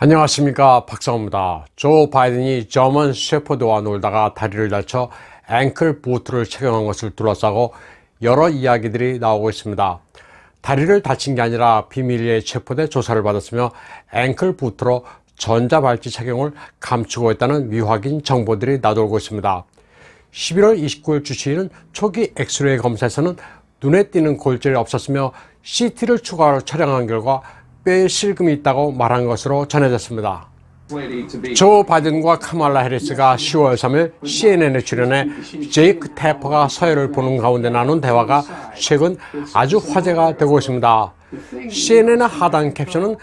안녕하십니까 박성호입니다조 바이든이 저먼 셰퍼드와 놀다가 다리를 다쳐 앵클 부트를 착용한 것을 둘러싸고 여러 이야기들이 나오고 있습니다 다리를 다친 게 아니라 비밀리에 체포돼 조사를 받았으며 앵클 부트로 전자발찌 착용을 감추고 있다는 미확인 정보들이 나돌고 있습니다 11월 29일 주치의는 초기 엑스레이 검사에서는 눈에 띄는 골절이 없었으며 CT를 추가로 촬영한 결과 배의 실금이 있다고 말한 것으로 전해졌습니다. 조 바이든과 카말라 헤리스가 10월 3일 CNN에 출연해 제이크 태퍼가 서열을 보는 가운데 나눈 대화가 최근 아주 화제가 되고 있습니다. CNN의 하단 캡션은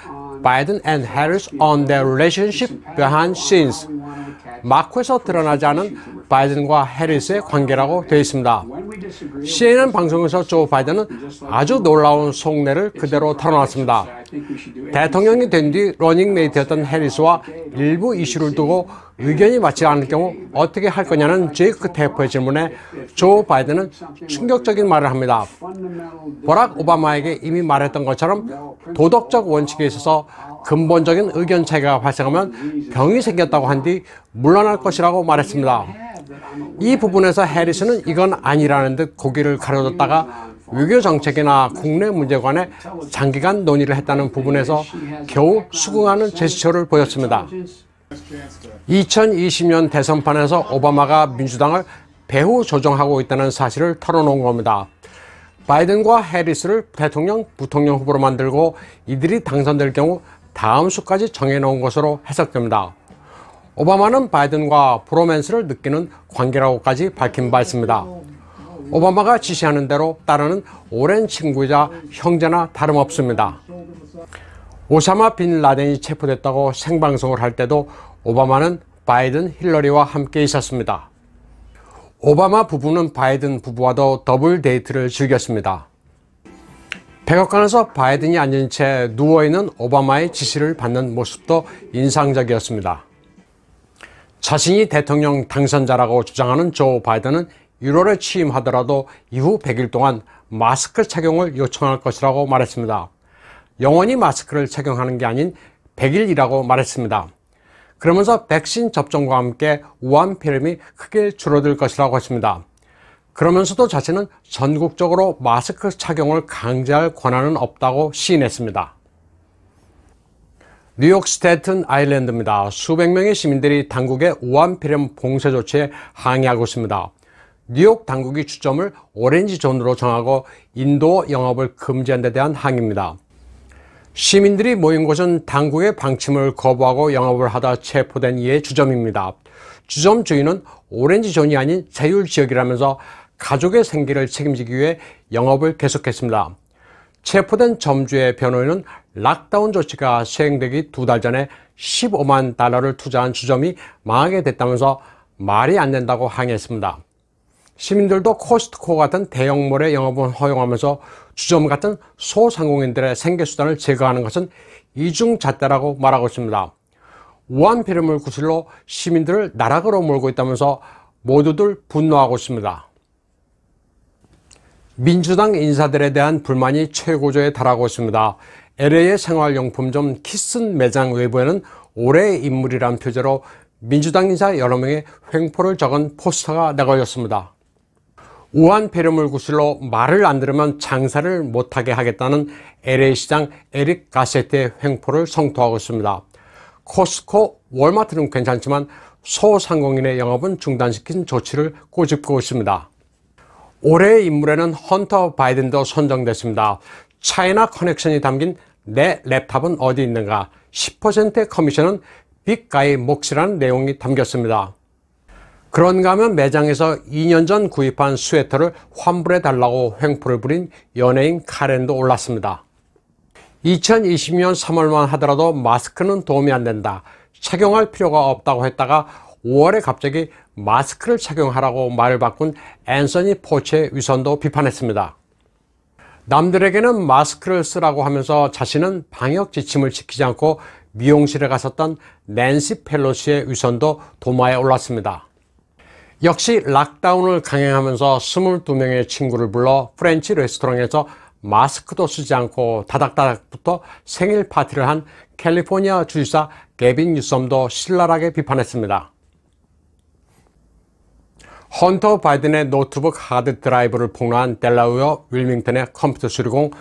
바이든 앤 n 리스 d Harris on their relationship behind scenes. 마크에서 드러나지 않은 바이든과 해리스의 관계라고 되어 있습니다. CNN 방송에서 조 바이든은 아주 놀라운 속내를 그대로 털어놨습니다. 대통령이 된 뒤 러닝메이트였던 해리스와 일부 이슈를 두고 의견이 맞지 않을 경우 어떻게 할 거냐는 제이크 대표의 질문에 조 바이든은 충격적인 말을 합니다. 버락 오바마에게 이미 말했던 것처럼 도덕적 원칙에 있어서 근본적인 의견 차이가 발생하면 병이 생겼다고 한 뒤 물러날 것이라고 말했습니다. 이 부분에서 해리스는 이건 아니라는 듯 고개를 가려뒀다가 외교 정책이나 국내 문제관에 장기간 논의를 했다는 부분에서 겨우 수긍하는 제스처를 보였습니다. 2020년 대선판에서 오바마가 민주당을 배후 조정하고 있다는 사실을 털어놓은 겁니다. 바이든과 해리스를 대통령, 부통령 후보로 만들고 이들이 당선될 경우 다음 수까지 정해놓은 것으로 해석됩니다. 오바마는 바이든과 브로맨스를 느끼는 관계라고까지 밝힌 바 있습니다. 오바마가 지시하는 대로 따르는 오랜 친구자 이 형제나 다름없습니다. 오사마 빈 라덴이 체포됐다고 생방송을 할 때도 오바마는 바이든 힐러리와 함께 있었습니다. 오바마 부부는 바이든 부부와도 더블 데이트를 즐겼습니다. 백악관에서 바이든이 앉은 채 누워있는 오바마의 지시를 받는 모습도 인상적이었습니다. 자신이 대통령 당선자라고 주장하는 조 바이든은 유로를 취임하더라도 이후 100일 동안 마스크 착용을 요청할 것이라고 말했습니다. 영원히 마스크를 착용하는 게 아닌 100일이라고 말했습니다. 그러면서 백신 접종과 함께 우한 폐렴이 크게 줄어들 것이라고 했습니다. 그러면서도 자신은 전국적으로 마스크 착용을 강제할 권한은 없다고 시인했습니다. 뉴욕 스테튼 아일랜드입니다. 수백 명의 시민들이 당국의 우한 폐렴 봉쇄 조치에 항의하고 있습니다. 뉴욕 당국이 주점을 오렌지 존으로 정하고 인도 영업을 금지한 데 대한 항의입니다. 시민들이 모인 곳은 당국의 방침을 거부하고 영업을 하다 체포된 이의 주점입니다. 주점 주인은 오렌지 존이 아닌 자율지역이라면서 가족의 생계를 책임지기 위해 영업을 계속했습니다. 체포된 점주의 변호인은 락다운 조치가 시행되기 두 달 전에 15만 달러를 투자한 주점이 망하게 됐다면서 말이 안 된다고 항의했습니다. 시민들도 코스트코 같은 대형몰의 영업을 허용하면서 주점 같은 소상공인들의 생계수단을 제거하는 것은 이중잣대라고 말하고 있습니다. 우한폐렴을 구실로 시민들을 나락으로 몰고 있다면서 모두들 분노하고 있습니다. 민주당 인사들에 대한 불만이 최고조에 달하고 있습니다. LA의 생활용품점 키슨 매장 외부에는 올해의 인물이란 표제로 민주당 인사 여러 명의 횡포를 적은 포스터가 내걸렸습니다. 우한 폐렴을 구슬로 말을 안 들으면 장사를 못하게 하겠다는 LA시장 에릭 가세트의 횡포를 성토하고 있습니다. 코스코, 월마트는 괜찮지만 소상공인의 영업은 중단시킨 조치를 꼬집고 있습니다. 올해의 인물에는 헌터 바이든도 선정됐습니다. 차이나 커넥션이 담긴 내 랩탑은 어디 있는가 10%의 커미션은 빅가의 몫이라는 내용이 담겼습니다. 그런가 하면 매장에서 2년 전 구입한 스웨터를 환불해 달라고 횡포를 부린 연예인 카렌도 올랐습니다. 2020년 3월만 하더라도 마스크는 도움이 안 된다. 착용할 필요가 없다고 했다가 5월에 갑자기 마스크를 착용하라고 말을 바꾼 앤서니 포츠의 위선도 비판했습니다. 남들에게는 마스크를 쓰라고 하면서 자신은 방역 지침을 지키지 않고 미용실에 갔었던 낸시 펠로시의 위선도 도마에 올랐습니다. 역시 락다운을 강행하면서 22명의 친구를 불러 프렌치 레스토랑에서 마스크도 쓰지 않고 다닥다닥부터 생일 파티를 한 캘리포니아 주지사 개빈 뉴섬도 신랄하게 비판했습니다. 헌터 바이든의 노트북 하드 드라이브를 폭로한 델라우어 윌밍턴의 컴퓨터 수리공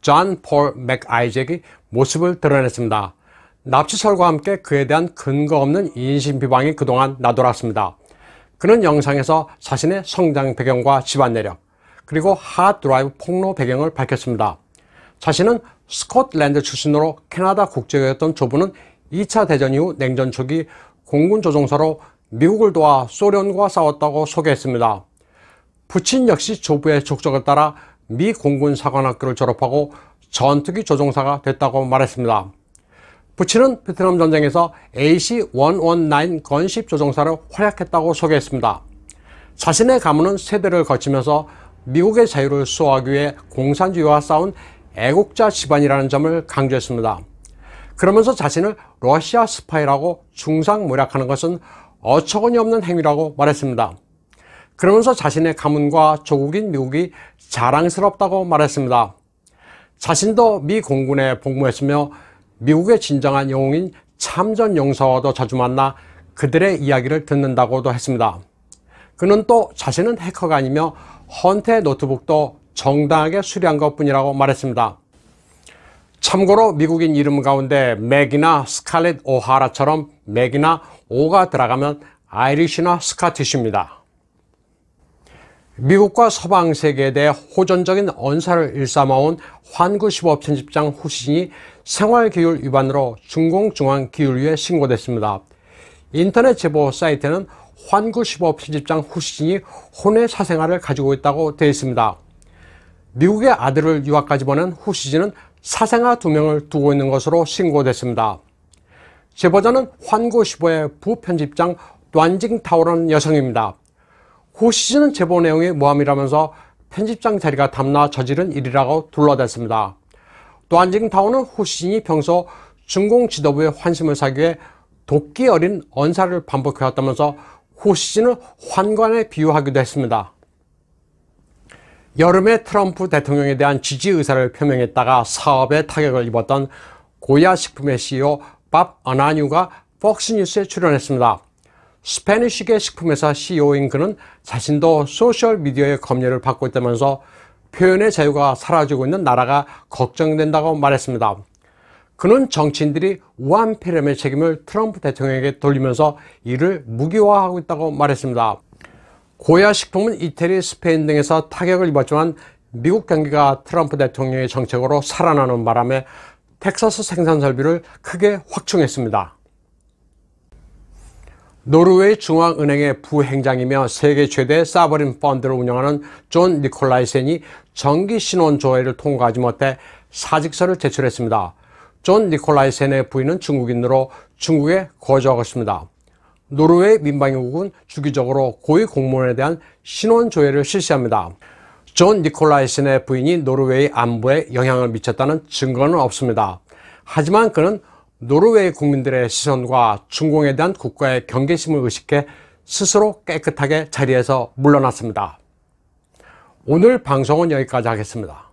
존 폴 맥아이잭이 모습을 드러냈습니다. 납치설과 함께 그에 대한 근거 없는 인신 비방이 그동안 나돌았습니다. 그는 영상에서 자신의 성장 배경과 집안 내력, 그리고 하드라이브 폭로 배경을 밝혔습니다. 자신은 스코틀랜드 출신으로 캐나다 국적이었던 조부는 2차 대전 이후 냉전 초기 공군 조종사로 미국을 도와 소련과 싸웠다고 소개했습니다. 부친 역시 조부의 족적을 따라 미 공군 사관학교를 졸업하고 전투기 조종사가 됐다고 말했습니다. 부치는 베트남 전쟁에서 AC-119 건식조종사를 활약했다고 소개했습니다. 자신의 가문은 세대를 거치면서 미국의 자유를 수호하기 위해 공산주의와 싸운 애국자 집안이라는 점을 강조했습니다. 그러면서 자신을 러시아 스파이라고 중상모략하는 것은 어처구니없는 행위라고 말했습니다. 그러면서 자신의 가문과 조국인 미국이 자랑스럽다고 말했습니다. 자신도 미 공군에 복무했으며 미국의 진정한 영웅인 참전 용사와도 자주 만나 그들의 이야기를 듣는다고도 했습니다. 그는 또 자신은 해커가 아니며 헌테 노트북도 정당하게 수리한 것 뿐이라고 말했습니다. 참고로 미국인 이름 가운데 맥이나 스칼렛 오하라처럼 맥이나 오가 들어가면 아이리시나 스카티시입니다. 미국과 서방 세계에 대해 호전적인 언사를 일삼아온 환구 15 편집장 후신이 생활기율 위반으로 중공중앙기율위에 신고됐습니다. 인터넷 제보 사이트는 환구 15 편집장 후신이 혼외 사생활을 가지고 있다고 되어 있습니다. 미국의 아들을 유학까지 보낸 후시진은 사생아 두 명을 두고 있는 것으로 신고됐습니다. 제보자는 환구 15의 부편집장 란징타오라는 여성입니다. 호시즈는 그 제보 내용이 모함이라면서 편집장 자리가 담나 저지른 일이라고 둘러댔습니다. 또한 지금 타오는 호시진이 평소 중공 지도부의 환심을 사기 위해 도끼 어린 언사를 반복해왔다면서 호시진을 환관에 비유하기도 했습니다. 여름에 트럼프 대통령에 대한 지지 의사를 표명했다가 사업에 타격을 입었던 고야 식품의 CEO 밥 아나뉴가 폭스뉴스에 출연했습니다. 스페니쉬계 식품회사 CEO인 그는 자신도 소셜미디어의 검열을 받고 있다면서 표현의 자유가 사라지고 있는 나라가 걱정된다고 말했습니다. 그는 정치인들이 우한 폐렴의 책임을 트럼프 대통령에게 돌리면서 이를 무기화하고 있다고 말했습니다. 고야 식품은 이태리, 스페인 등에서 타격을 입었지만 미국 경기가 트럼프 대통령의 정책으로 살아나는 바람에 텍사스 생산 설비를 크게 확충했습니다. 노르웨이 중앙은행의 부행장이며 세계 최대 사버린 펀드를 운영하는 존 니콜라이센이 정기 신원 조회를 통과하지 못해 사직서를 제출했습니다. 존 니콜라이센의 부인은 중국인으로 중국에 거주하고 있습니다. 노르웨이 민방위국은 주기적으로 고위 공무원에 대한 신원 조회를 실시합니다. 존 니콜라이센의 부인이 노르웨이 안보에 영향을 미쳤다는 증거는 없습니다. 하지만 그는 노르웨이 국민들의 시선과 중공에 대한 국가의 경계심을 의식해 스스로 깨끗하게 자리에서 물러났습니다. 오늘 방송은 여기까지 하겠습니다.